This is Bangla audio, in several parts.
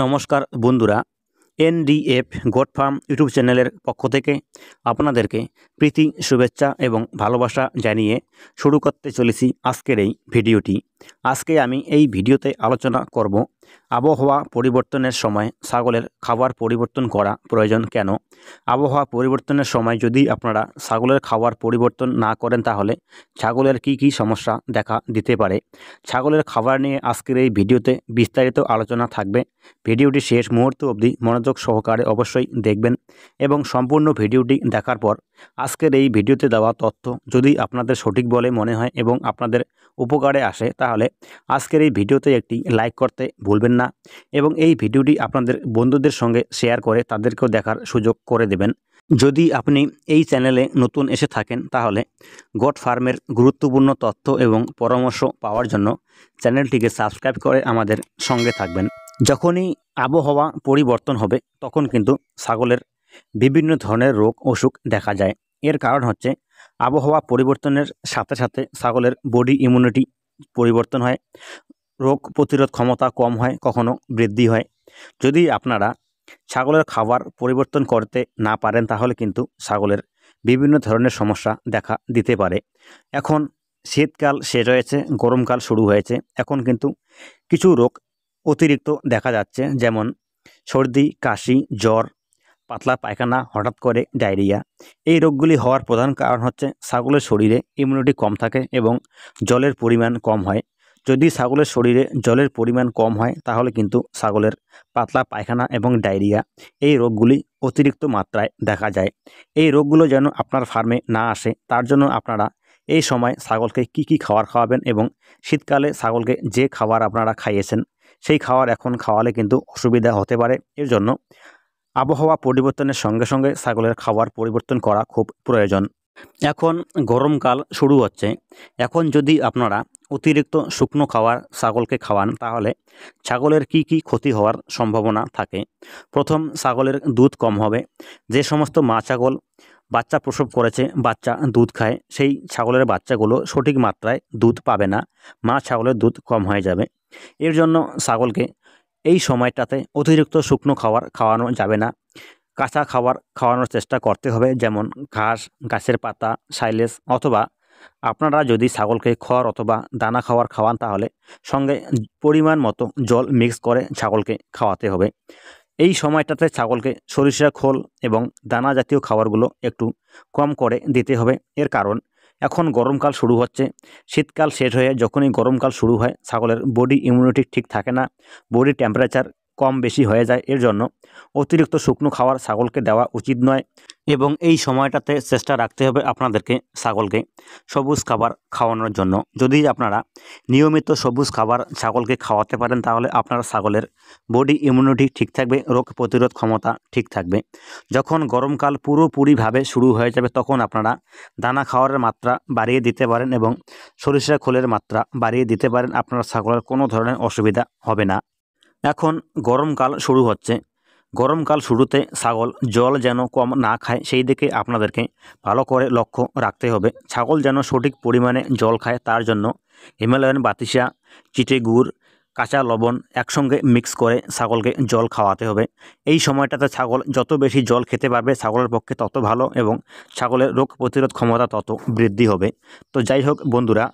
নমস্কার বন্ধুরা এনডিএফ গোট ফার্ম ইউটিউব চ্যানেলের পক্ষ থেকে আপনাদেরকে প্রীতি শুভেচ্ছা এবং ভালোবাসা জানিয়ে শুরু করতে চলেছি আজকের এই ভিডিওটি আজকে আমি এই ভিডিওতে আলোচনা করব আবহাওয়া পরিবর্তনের সময় ছাগলের খাবার পরিবর্তন করা প্রয়োজন কেন আবহাওয়া পরিবর্তনের সময় যদি আপনারা ছাগলের খাবার পরিবর্তন না করেন তাহলে ছাগলের কি কি সমস্যা দেখা দিতে পারে ছাগলের খাবার নিয়ে আজকের এই ভিডিওতে বিস্তারিত আলোচনা থাকবে ভিডিওটি শেষ মুহূর্ত অবধি মনোযোগ সহকারে অবশ্যই দেখবেন এবং সম্পূর্ণ ভিডিওটি দেখার পর আজকের এই ভিডিওতে দেওয়া তথ্য যদি আপনাদের সঠিক বলে মনে হয় এবং আপনাদের উপকারে আসে তাহলে আজকের এই ভিডিওতে একটি লাইক করতে ভুলবেন না এবং এই ভিডিওটি আপনাদের বন্ধুদের সঙ্গে শেয়ার করে তাদেরকেও দেখার সুযোগ করে দেবেন যদি আপনি এই চ্যানেলে নতুন এসে থাকেন তাহলে গড ফার্মের গুরুত্বপূর্ণ তথ্য এবং পরামর্শ পাওয়ার জন্য চ্যানেলটিকে সাবস্ক্রাইব করে আমাদের সঙ্গে থাকবেন যখনই আবহাওয়া পরিবর্তন হবে তখন কিন্তু ছাগলের বিভিন্ন ধরনের রোগ অসুখ দেখা যায় এর কারণ হচ্ছে আবহাওয়া পরিবর্তনের সাথে সাথে ছাগলের বডি ইমিউনিটি পরিবর্তন হয় রোগ প্রতিরোধ ক্ষমতা কম হয় কখনো বৃদ্ধি হয় যদি আপনারা ছাগলের খাবার পরিবর্তন করতে না পারেন তাহলে কিন্তু ছাগলের বিভিন্ন ধরনের সমস্যা দেখা দিতে পারে এখন শীতকাল শেষ হয়েছে গরমকাল শুরু হয়েছে এখন কিন্তু কিছু রোগ অতিরিক্ত দেখা যাচ্ছে যেমন সর্দি কাশি জ্বর পাতলা পায়খানা হঠাৎ করে ডায়রিয়া এই রোগগুলি হওয়ার প্রধান কারণ হচ্ছে ছাগলের শরীরে ইমিউনিটি কম থাকে এবং জলের পরিমাণ কম হয় যদি ছাগলের শরীরে জলের পরিমাণ কম হয় তাহলে কিন্তু ছাগলের পাতলা পায়খানা এবং ডায়রিয়া এই রোগগুলি অতিরিক্ত মাত্রায় দেখা যায় এই রোগগুলো যেন আপনার ফার্মে না আসে তার জন্য আপনারা এই সময় ছাগলকে কি কি খাবার খাওয়াবেন এবং শীতকালে ছাগলকে যে খাবার আপনারা খাইয়েছেন সেই খাবার এখন খাওয়ালে কিন্তু অসুবিধা হতে পারে এর জন্য আবহাওয়া পরিবর্তনের সঙ্গে সঙ্গে ছাগলের খাবার পরিবর্তন করা খুব প্রয়োজন এখন গরমকাল শুরু হচ্ছে এখন যদি আপনারা অতিরিক্ত শুকনো খাবার ছাগলকে খাওয়ান তাহলে ছাগলের কি কি ক্ষতি হওয়ার সম্ভাবনা থাকে প্রথম ছাগলের দুধ কম হবে যে সমস্ত মা ছাগল বাচ্চা প্রসব করেছে বাচ্চা দুধ খায় সেই ছাগলের বাচ্চাগুলো সঠিক মাত্রায় দুধ পাবে না মা ছাগলের দুধ কম হয়ে যাবে এর জন্য ছাগলকে এই সময়টাতে অতিরিক্ত শুকনো খাবার খাওয়ানো যাবে না কাঁচা খাবার খাওয়ানোর চেষ্টা করতে হবে যেমন ঘাস গাছের পাতা সাইলেস অথবা আপনারা যদি ছাগলকে খড় অথবা দানা খাওয়ার খাওয়ান তাহলে সঙ্গে পরিমাণ মতো জল মিক্স করে ছাগলকে খাওয়াতে হবে এই সময়টাতে ছাগলকে সরিষা খোল এবং দানা জাতীয় খাবারগুলো একটু কম করে দিতে হবে এর কারণ এখন গরমকাল শুরু হচ্ছে শীতকাল শেষ হয়ে যখনই গরমকাল শুরু হয় ছাগলের বডি ইমিউনিটি ঠিক থাকে না বডি টেম্পারেচার কম বেশি হয়ে যায় এর জন্য অতিরিক্ত শুকনো খাওয়ার ছাগলকে দেওয়া উচিত নয় এবং এই সময়টাতে চেষ্টা রাখতে হবে আপনাদেরকে ছাগলকে সবুজ খাবার খাওয়ানোর জন্য যদি আপনারা নিয়মিত সবুজ খাবার ছাগলকে খাওয়াতে পারেন তাহলে আপনার ছাগলের বডি ইমিউনিটি ঠিক থাকবে রোগ প্রতিরোধ ক্ষমতা ঠিক থাকবে যখন গরমকাল পুরোপুরিভাবে শুরু হয়ে যাবে তখন আপনারা দানা খাওয়ার মাত্রা বাড়িয়ে দিতে পারেন এবং সরিষা খোলের মাত্রা বাড়িয়ে দিতে পারেন আপনার ছাগলের কোনো ধরনের অসুবিধা হবে না এখন গরমকাল শুরু হচ্ছে গরমকাল শুরুতে ছাগল জল যেন কম না খায় সেই দিকে আপনাদেরকে ভালো করে লক্ষ্য রাখতে হবে ছাগল যেন সঠিক পরিমাণে জল খায় তার জন্য হিমালয়ান বাতিসা চিটে গুড় কাঁচা লবণ একসঙ্গে মিক্স করে ছাগলকে জল খাওয়াতে হবে এই সময়টাতে ছাগল যত বেশি জল খেতে পারবে ছাগলের পক্ষে তত ভালো এবং ছাগলের রোগ প্রতিরোধ ক্ষমতা তত বৃদ্ধি হবে তো যাই হোক বন্ধুরা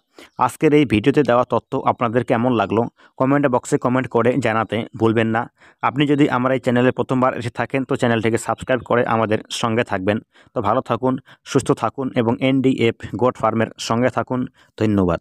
আজকের এই ভিডিওতে দেওয়া তথ্য আপনাদের কেমন লাগলো কমেন্ট বক্সে কমেন্ট করে জানাতে ভুলবেন না আপনি যদি আমার এই চ্যানেলে প্রথমবার এসে থাকেন তো চ্যানেলটিকে সাবস্ক্রাইব করে আমাদের সঙ্গে থাকবেন তো ভালো থাকুন সুস্থ থাকুন এবং এনডিএফ গোট ফার্মের সঙ্গে থাকুন ধন্যবাদ